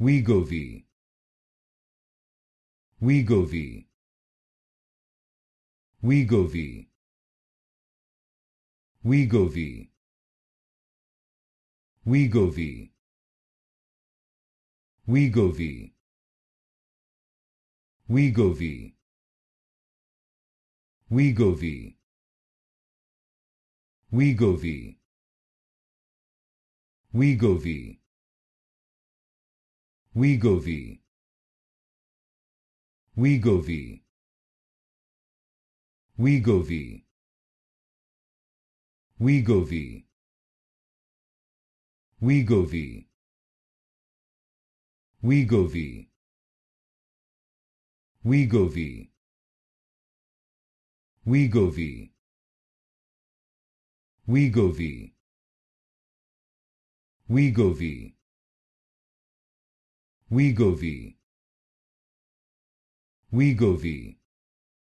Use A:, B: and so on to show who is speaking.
A: We go V. We go V. We go V. We go Wegovy Wegovy Wegovy Wegovy Wegovy Wegovy Wegovy Wegovy Wegovy Wegovy Wigovi. Wigovi.